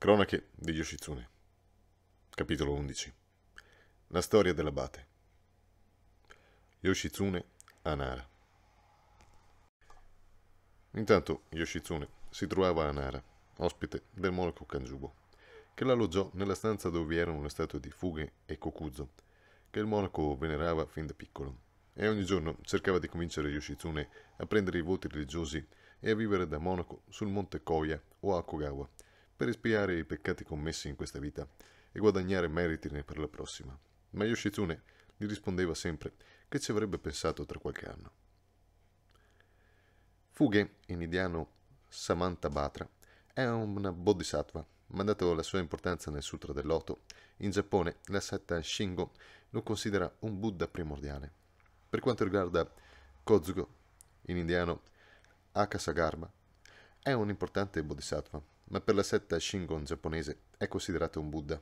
Cronache di Yoshitsune Capitolo 11 La storia dell'abate Yoshitsune Anara Intanto Yoshitsune si trovava a Nara, ospite del monaco Kanjubo, che l'alloggiò nella stanza dove erano le statue di Fughe e Kokuzo, che il monaco venerava fin da piccolo, e ogni giorno cercava di convincere Yoshitsune a prendere i voti religiosi e a vivere da monaco sul monte Koya o a Kogawa, per espiare i peccati commessi in questa vita e guadagnare meriti per la prossima. Ma Yoshitsune gli rispondeva sempre che ci avrebbe pensato tra qualche anno. Fughe, in indiano Samantabhatra, è una bodhisattva, ma dato la sua importanza nel Sutra del Loto, in Giappone la setta Shingo lo considera un Buddha primordiale. Per quanto riguarda Kozugo, in indiano Akasagarba, è un importante bodhisattva, ma per la setta Shingon giapponese è considerato un Buddha.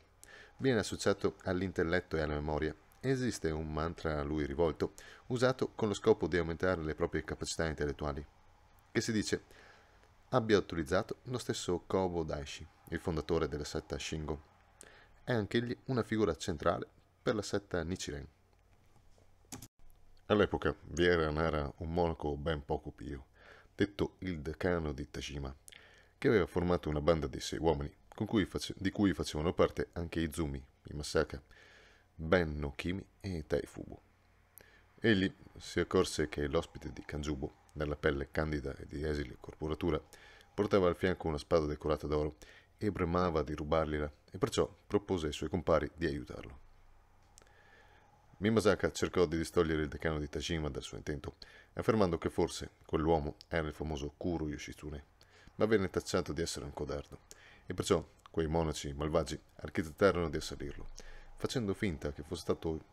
Viene associato all'intelletto e alla memoria. Esiste un mantra a lui rivolto, usato con lo scopo di aumentare le proprie capacità intellettuali, che si dice abbia utilizzato lo stesso Kobo Daishi, il fondatore della setta Shingon. È anch'egli una figura centrale per la setta Nichiren. All'epoca vi era un monaco ben poco pio, detto il decano di Tajima, che aveva formato una banda di sei uomini, cui face- di cui facevano parte anche Izumi, Masaka, Ben no Kimi e Taifubu. Egli si accorse che l'ospite di Kanjubo, dalla pelle candida e di esile corporatura, portava al fianco una spada decorata d'oro e bremava di rubargliela e perciò propose ai suoi compari di aiutarlo. Mimasaka cercò di distogliere il decano di Tajima dal suo intento, affermando che forse quell'uomo era il famoso Kuro Yoshitsune, ma venne tacciato di essere un codardo, e perciò quei monaci malvagi architettarono di assalirlo, facendo finta che fosse stato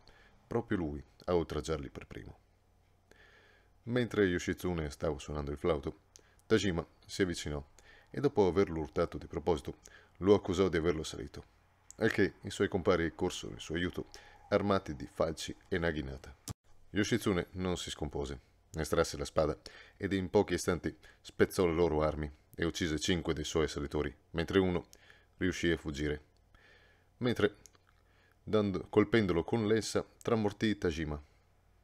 proprio lui a oltraggiarli per primo. Mentre Yoshitsune stava suonando il flauto, Tajima si avvicinò e dopo averlo urtato di proposito, lo accusò di averlo salito, al che i suoi compari corsero in suo aiuto, armati di falci e naginata. Yoshitsune non si scompose, ne strasse la spada ed in pochi istanti spezzò le loro armi e uccise cinque dei suoi assalitori, mentre uno riuscì a fuggire. Mentre, dando, colpendolo con l'essa, tramortì Tajima.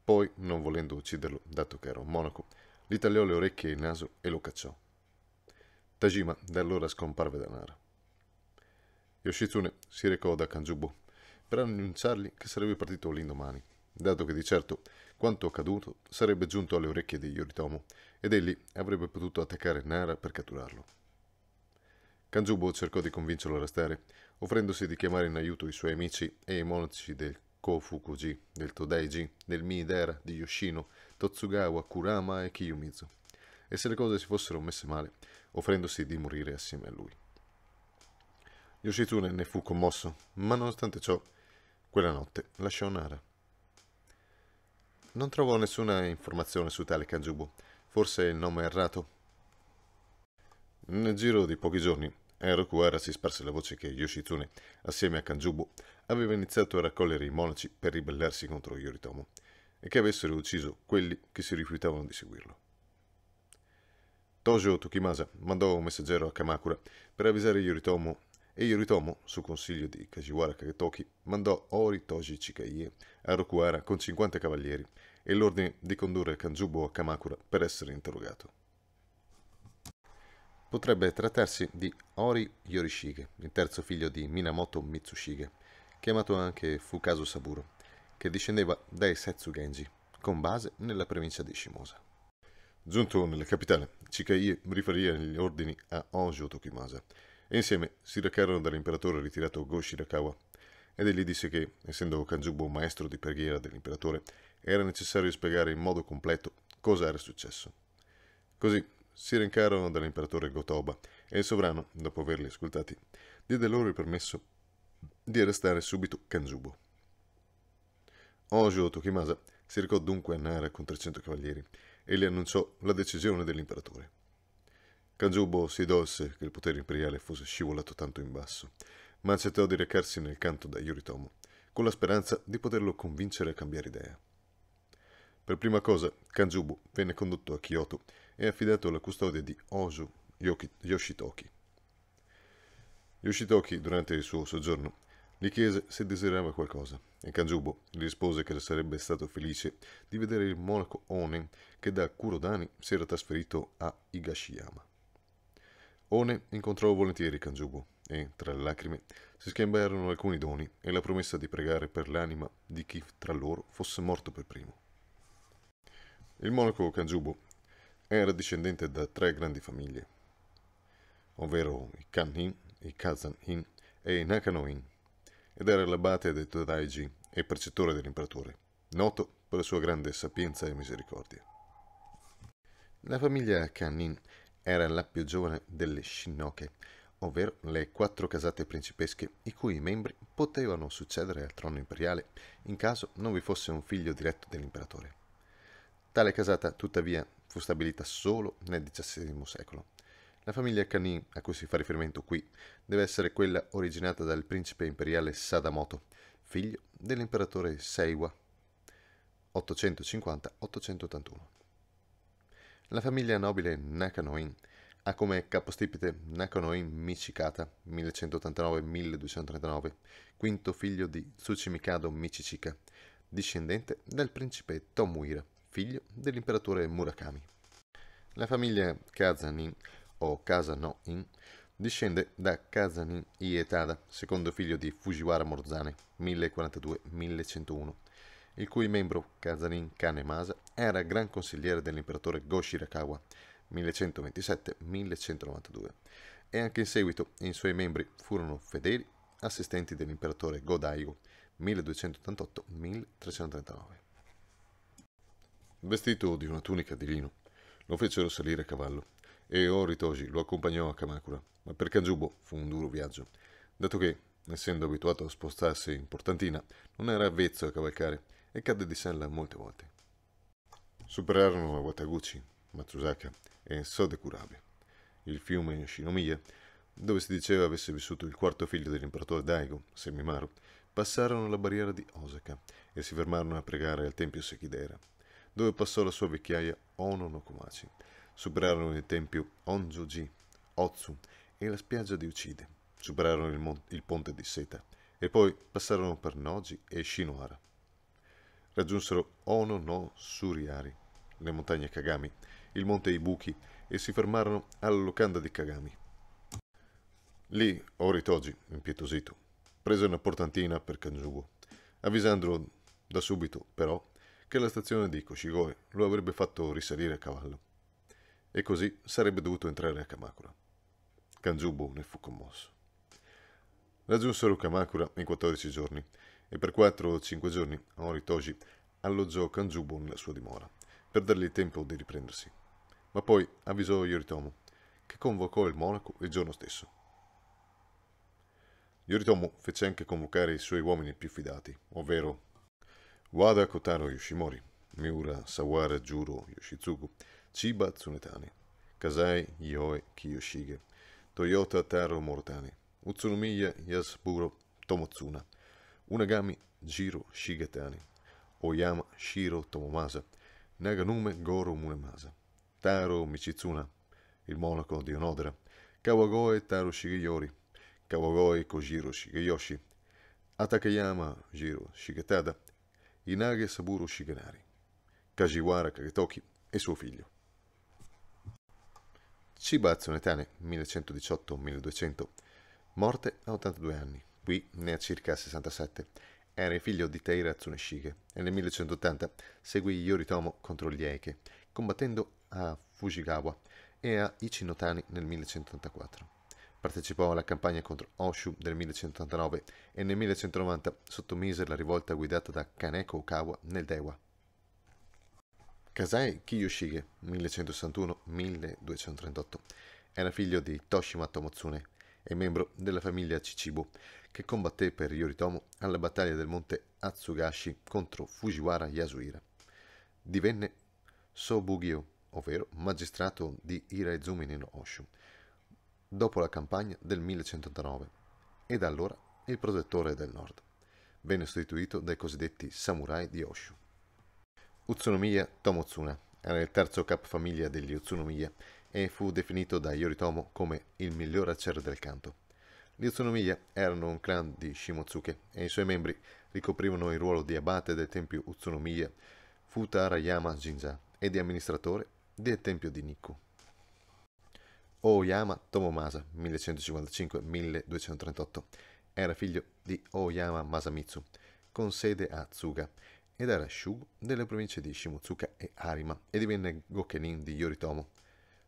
Poi, non volendo ucciderlo, dato che era un monaco, gli tagliò le orecchie e il naso e lo cacciò. Tajima da allora scomparve da Nara. Yoshitsune si recò da Kanjubo per annunciargli che sarebbe partito l'indomani dato che di certo quanto accaduto sarebbe giunto alle orecchie di Yoritomo ed egli avrebbe potuto attaccare Nara per catturarlo. Kanjubo cercò di convincerlo a restare, offrendosi di chiamare in aiuto i suoi amici e i monaci del Kofukuji, del Todaiji, del Miidera, di Yoshino, Totsugawa, Kurama e Kiyomizu, e se le cose si fossero messe male, offrendosi di morire assieme a lui. Yoshitsune ne fu commosso, ma nonostante ciò, quella notte lasciò Nara. Non trovo nessuna informazione su tale Kanjubu. Forse il nome è errato. Nel giro di pochi giorni, a Erokuara si sparse la voce che Yoshitsune, assieme a Kanjubu, aveva iniziato a raccogliere i monaci per ribellarsi contro Yoritomo e che avessero ucciso quelli che si rifiutavano di seguirlo. Tojo Tokimasa mandò un messaggero a Kamakura per avvisare Yoritomo e Yoritomo, su consiglio di Kajiwara Kagetoki, mandò Ori Toji Chikaie a Rokuara con 50 cavalieri e l'ordine di condurre Kanjubo a Kamakura per essere interrogato. Potrebbe trattarsi di Ori Yorishige, il terzo figlio di Minamoto Mitsushige, chiamato anche Fukaso Saburo, che discendeva dai Setsugenji, con base nella provincia di Shimosa. Giunto nella capitale, Chikaie riferì gli ordini a Onjo Tokimasa, e insieme si recarono dall'imperatore ritirato Go Shirakawa ed egli disse che, essendo Kanjubo maestro di preghiera dell'imperatore, era necessario spiegare in modo completo cosa era successo. Così si rincarono dall'imperatore Gotoba e il sovrano, dopo averli ascoltati, diede loro il permesso di arrestare subito Kanjubo. Ojo Tokimasa si recò dunque a Nara con 300 cavalieri e gli annunciò la decisione dell'imperatore. Kanjubo si dolse che il potere imperiale fosse scivolato tanto in basso, ma accettò di recarsi nel canto da Yoritomo, con la speranza di poterlo convincere a cambiare idea. Per prima cosa, Kanjubo venne condotto a Kyoto e affidato alla custodia di Ozu Yoshitoki. Yoshitoki, durante il suo soggiorno, gli chiese se desiderava qualcosa e Kanjubo gli rispose che sarebbe stato felice di vedere il monaco Onen che da Kurodani si era trasferito a Higashiyama. One incontrò volentieri Kanjubu e, tra le lacrime, si scambiarono alcuni doni e la promessa di pregare per l'anima di chi tra loro fosse morto per primo. Il monaco Kanjubu era discendente da tre grandi famiglie, ovvero i Kanhin, i Kazan-in e i Nakano-in, ed era l'abate dei Todaiji e precettore dell'imperatore, noto per la sua grande sapienza e misericordia. La famiglia Kannin era la più giovane delle Shinnoke, ovvero le quattro casate principesche i cui membri potevano succedere al trono imperiale in caso non vi fosse un figlio diretto dell'imperatore. Tale casata, tuttavia, fu stabilita solo nel XVII secolo. La famiglia Kanin, a cui si fa riferimento qui, deve essere quella originata dal principe imperiale Sadamoto, figlio dell'imperatore Seiwa 850-881. La famiglia nobile Nakanoin ha come capostipite Nakanoin Michikata 1189-1239, quinto figlio di Tsuchimikado Michichika, discendente del principe Tomuira, figlio dell'imperatore Murakami. La famiglia Kazanin o Kasano-in discende da Kazanin Ietada, secondo figlio di Fujiwara Morzane 1042-1101, il cui membro Kazanin Kanemasa era gran consigliere dell'imperatore Go Shirakawa 1127-1192 e anche in seguito i suoi membri furono fedeli assistenti dell'imperatore Go Daigo 1288-1339. Vestito di una tunica di lino, lo fecero salire a cavallo e Oritoji lo accompagnò a Kamakura, ma per Kajubo fu un duro viaggio, dato che, essendo abituato a spostarsi in portantina, non era avvezzo a cavalcare e cadde di sella molte volte. Superarono Wataguchi, Matsusaka e Sodekurabe, il fiume Shinomiya, dove si diceva avesse vissuto il quarto figlio dell'imperatore Daigo, Semimaru, passarono la barriera di Osaka e si fermarono a pregare al tempio Sekidera, dove passò la sua vecchiaia Ono no Superarono il tempio Onjoji, Otsu e la spiaggia di Uchide. Superarono il, il, ponte di Seta e poi passarono per Noji e Shinohara. Raggiunsero Ono no Suriari, le montagne Kagami, il monte Ibuki e si fermarono alla locanda di Kagami. Lì Oritoji, impietosito, prese una portantina per Kanjugo, avvisandolo da subito, però, che la stazione di Koshigoe lo avrebbe fatto risalire a cavallo. E così sarebbe dovuto entrare a Kamakura. Kanjubo ne fu commosso. Raggiunsero Kamakura in 14 giorni e per 4 o 5 giorni Oritoji alloggiò Kanjubo nella sua dimora per dargli tempo di riprendersi. Ma poi avvisò Yoritomo, che convocò il monaco il giorno stesso. Yoritomo fece anche convocare i suoi uomini più fidati, ovvero Wada Kotaro Yoshimori, Miura Sawara Juro Yoshitsugu, Chiba Tsunetani, Kasai Ioe Kiyoshige, Toyota Taro Morotani, Utsunomiya Yasburo Tomotsuna, Unagami Jiro Shigetani, Oyama Shiro Tomomasa, Naganume Goro Munemasa, Taro Michizuna, il monaco di Onodera, Kawagoe Taro Shigeyori, Kawagoe Kojiro Shigeyoshi, Atakayama Jiro Shigetada, Inage Saburo Shigenari, Kajiwara Kagetoki e suo figlio. Chibatsu Netane, 1118-1200, morte a 82 anni, qui ne ha circa 67 era figlio di Teira Tsuneshige e nel 1180 seguì Yoritomo contro gli Eike, combattendo a Fujigawa e a Ichinotani nel 1184. Partecipò alla campagna contro Oshu del 1189 e nel 1190 sottomise la rivolta guidata da Kaneko Okawa nel Dewa. Kasai Kiyoshige 1161-1238 era figlio di Toshima Tomotsune e membro della famiglia Chichibu, che combatté per Yoritomo alla battaglia del monte Atsugashi contro Fujiwara Yasuhira. Divenne Sobugyo, ovvero magistrato di Hiraizumi no Oshu, dopo la campagna del 1189 e da allora il protettore del nord. Venne sostituito dai cosiddetti samurai di Oshu. Utsunomiya Tomotsuna era il terzo capofamiglia degli Utsunomiya e fu definito da Yoritomo come il miglior acciere del canto. Gli Utsunomiya erano un clan di Shimotsuke e i suoi membri ricoprivano il ruolo di abate del tempio Utsunomiya Futarayama Jinja e di amministratore del tempio di Nikku. Oyama Tomomasa 1155-1238 era figlio di Oyama Masamitsu, con sede a Tsuga, ed era shugo delle province di Shimotsuka e Arima e divenne Gokenin di Yoritomo.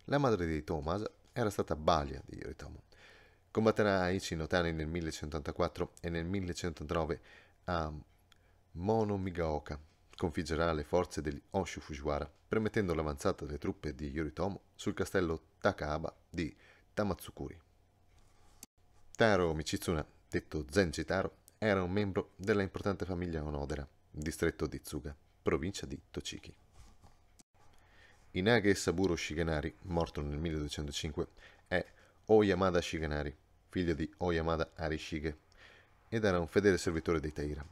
La madre di Thomas era stata Balia di Yoritomo. Combatterà a Ichinotani nel 1184 e nel 1189 a Monomigaoka. Configgerà le forze degli Onshu Fujiwara, permettendo l'avanzata delle truppe di Yoritomo sul castello Takahaba di Tamatsukuri. Taro Michizuna, detto Zenji Taro, era un membro della importante famiglia Onodera, distretto di Tsuga, provincia di Tochiki. Inage Saburo Shigenari, morto nel 1205, è Oyamada Shigenari, figlio di Oyamada Arishige, ed era un fedele servitore di Taira,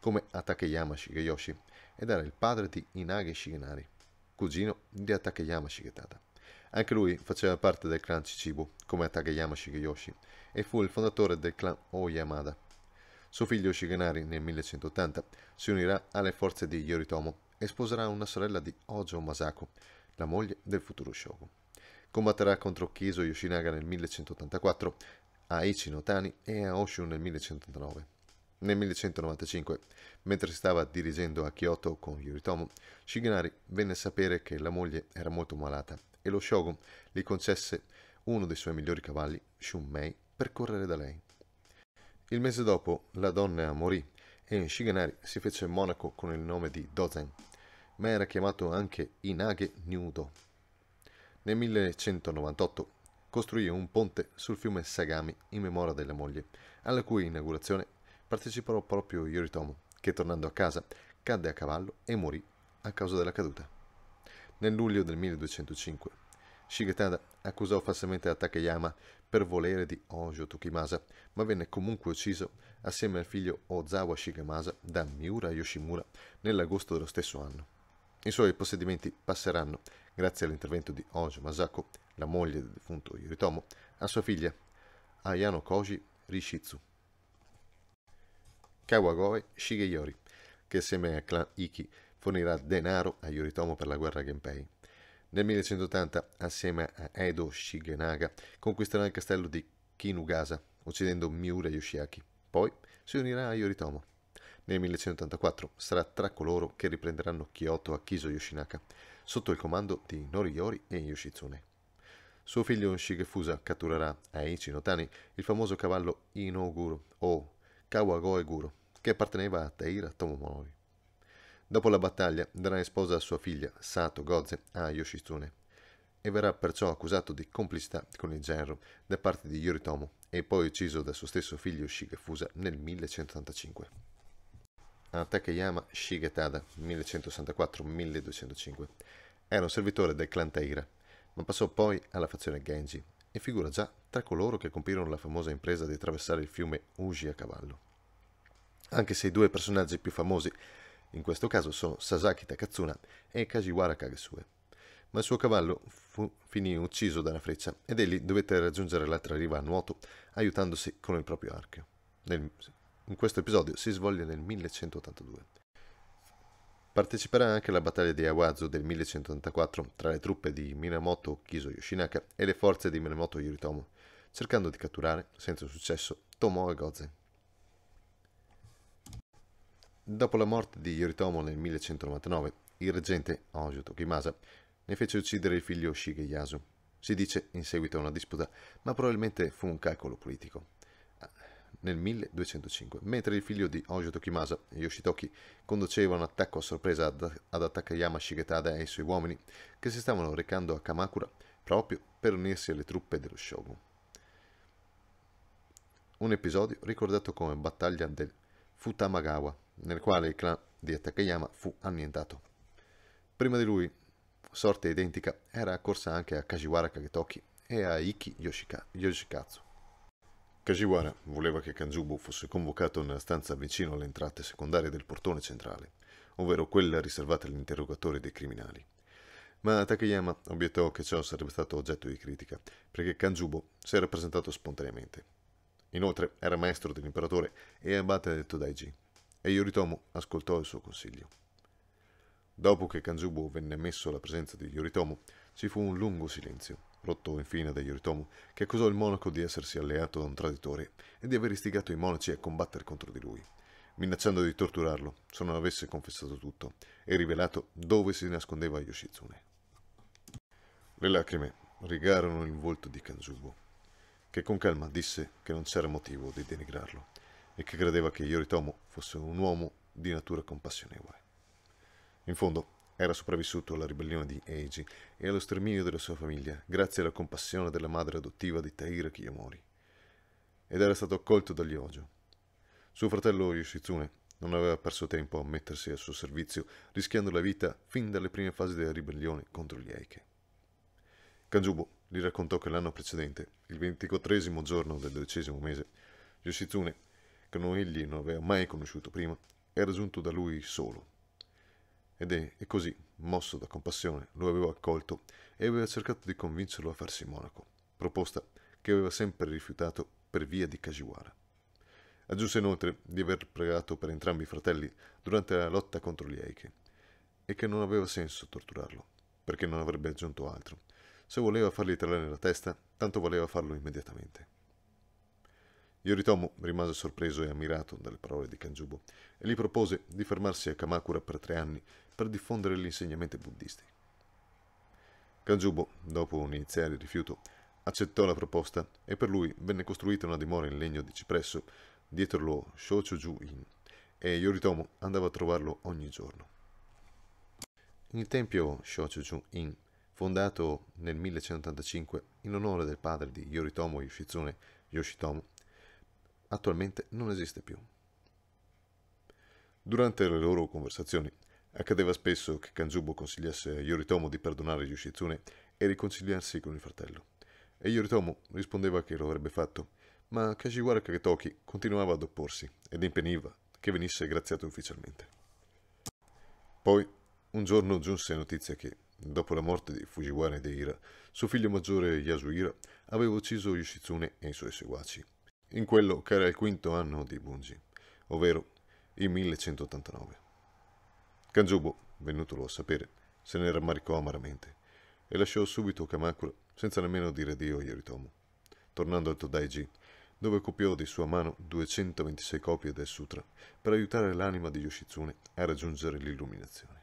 come Atakeyama Shigeyoshi, ed era il padre di Inage Shigenari, cugino di Atakeyama Shigetada. Anche lui faceva parte del clan Chichibu, come Atakeyama Shigeyoshi, e fu il fondatore del clan Oyamada. Suo figlio Shigenari nel 1180 si unirà alle forze di Yoritomo e sposerà una sorella di Ojo Masako, la moglie del futuro Shogo. Combatterà contro Kiso Yoshinaga nel 1184, Aichi Notani e a Aoshu nel 1189. Nel 1195, mentre si stava dirigendo a Kyoto con Yoritomo, Shigenari venne a sapere che la moglie era molto malata e lo Shogo gli concesse uno dei suoi migliori cavalli, Shunmei, per correre da lei. Il mese dopo la donna morì e Shigenari si fece monaco con il nome di Dozen ma era chiamato anche Inage Nudo. Nel 1198 costruì un ponte sul fiume Sagami in memoria della moglie, alla cui inaugurazione partecipò proprio Yoritomo, che tornando a casa cadde a cavallo e morì a causa della caduta. Nel luglio del 1205 Shigetada accusò falsamente a Takeyama per volere di Ojo Tokimasa, ma venne comunque ucciso assieme al figlio Ozawa Shigemasa da Miura Yoshimura nell'agosto dello stesso anno. I suoi possedimenti passeranno, grazie all'intervento di Ojo Masako, la moglie del defunto Yoritomo, a sua figlia Ayano Koji Rishizu. Kawagoe Shigeyori, che assieme a clan Iki fornirà denaro a Yoritomo per la guerra Genpei. Nel 1180, assieme a Edo Shigenaga, conquisterà il castello di Kinugasa, uccidendo Miura Yoshiaki. Poi si unirà a Yoritomo. Nel 1184 sarà tra coloro che riprenderanno Kyoto a Kiso Yoshinaka, sotto il comando di Noriyori e Yoshitsune. Suo figlio Shigefusa catturerà a Ichinotani il famoso cavallo Inoguro o Kawagoeguro, che apparteneva a Taira Tomomori. Dopo la battaglia darà in sposa sua figlia Sato Goze a Yoshitsune e verrà perciò accusato di complicità con il genero da parte di Yoritomo e poi ucciso da suo stesso figlio Shigefusa nel 1185. Takeyama Shigetada 1164-1205. Era un servitore del clan Taira, ma passò poi alla fazione Genji e figura già tra coloro che compirono la famosa impresa di attraversare il fiume Uji a cavallo. Anche se i due personaggi più famosi in questo caso sono Sasaki Takatsuna e Kajiwara Kagesue. Ma il suo cavallo fu, finì ucciso da una freccia ed egli dovette raggiungere l'altra riva a nuoto aiutandosi con il proprio archio. Nel in questo episodio si svolge nel 1182. Parteciperà anche alla battaglia di Awazu del 1184 tra le truppe di Minamoto Kiso Yoshinaka e le forze di Minamoto Yoritomo, cercando di catturare, senza successo, Tomoe Gozen. Dopo la morte di Yoritomo nel 1199, il reggente Onjo Tokimasa ne fece uccidere il figlio Shigeyasu, si dice in seguito a una disputa, ma probabilmente fu un calcolo politico nel 1205. Mentre il figlio di Ojo Tokimasa, Yoshitoki, conduceva un attacco a sorpresa ad, ad Atakayama Shigetada e i suoi uomini, che si stavano recando a Kamakura proprio per unirsi alle truppe dello Shogun. Un episodio ricordato come battaglia del Futamagawa, nel quale il clan di Atakayama fu annientato. Prima di lui, sorte identica era accorsa anche a Kashiwara Kagetoki e a Iki Yoshika, Yoshikatsu. Kashiwara voleva che Kanjubu fosse convocato nella stanza vicino alle entrate secondarie del portone centrale, ovvero quella riservata all'interrogatorio dei criminali. Ma Takeyama obiettò che ciò sarebbe stato oggetto di critica, perché Kanjubo si era presentato spontaneamente. Inoltre era maestro dell'imperatore e abate del Todaiji, e Yoritomo ascoltò il suo consiglio. Dopo che Kanjubo venne ammesso alla presenza di Yoritomo, ci fu un lungo silenzio rotto infine da Yoritomo, che accusò il monaco di essersi alleato da un traditore e di aver istigato i monaci a combattere contro di lui, minacciando di torturarlo se non avesse confessato tutto e rivelato dove si nascondeva Yoshitsune. Le lacrime rigarono il volto di Kanzubo, che con calma disse che non c'era motivo di denigrarlo e che credeva che Yoritomo fosse un uomo di natura compassionevole. In fondo, era sopravvissuto alla ribellione di Eiji e allo sterminio della sua famiglia, grazie alla compassione della madre adottiva di Taira Kiyomori. Ed era stato accolto dagli Ojo. Suo fratello Yoshitsune non aveva perso tempo a mettersi al suo servizio, rischiando la vita fin dalle prime fasi della ribellione contro gli Eike. Kanjubo gli raccontò che l'anno precedente, il ventiquattresimo giorno del dodicesimo mese, Yoshitsune, che non egli non aveva mai conosciuto prima, era giunto da lui solo ed è, e così, mosso da compassione, lo aveva accolto e aveva cercato di convincerlo a farsi monaco, proposta che aveva sempre rifiutato per via di Kajiwara. Aggiunse inoltre di aver pregato per entrambi i fratelli durante la lotta contro gli Eike e che non aveva senso torturarlo, perché non avrebbe aggiunto altro. Se voleva fargli trarre la testa, tanto voleva farlo immediatamente. Yoritomo rimase sorpreso e ammirato dalle parole di Kanjubo e gli propose di fermarsi a Kamakura per tre anni per diffondere gli insegnamenti buddisti. Kanjubo, dopo un iniziale rifiuto, accettò la proposta e per lui venne costruita una dimora in legno di cipresso dietro lo Shochuju-in e Yoritomo andava a trovarlo ogni giorno. Il tempio Shochuju-in, fondato nel 1185 in onore del padre di Yoritomo Yoshitsune, Yoshitomo, attualmente non esiste più. Durante le loro conversazioni accadeva spesso che Kanjubo consigliasse a Yoritomo di perdonare Yoshitsune e riconciliarsi con il fratello. E Yoritomo rispondeva che lo avrebbe fatto, ma Kajiwara Kagetoki continuava ad opporsi ed impeniva che venisse graziato ufficialmente. Poi, un giorno giunse notizia che, dopo la morte di Fujiwara e Deira, suo figlio maggiore Yasuhira aveva ucciso Yoshitsune e i suoi seguaci in quello che era il quinto anno di Bungi, ovvero il 1189. Kanjubo, venutolo a sapere, se ne rammaricò amaramente e lasciò subito Kamakura senza nemmeno dire addio a Yoritomo, tornando al Todaiji, dove copiò di sua mano 226 copie del sutra per aiutare l'anima di Yoshitsune a raggiungere l'illuminazione.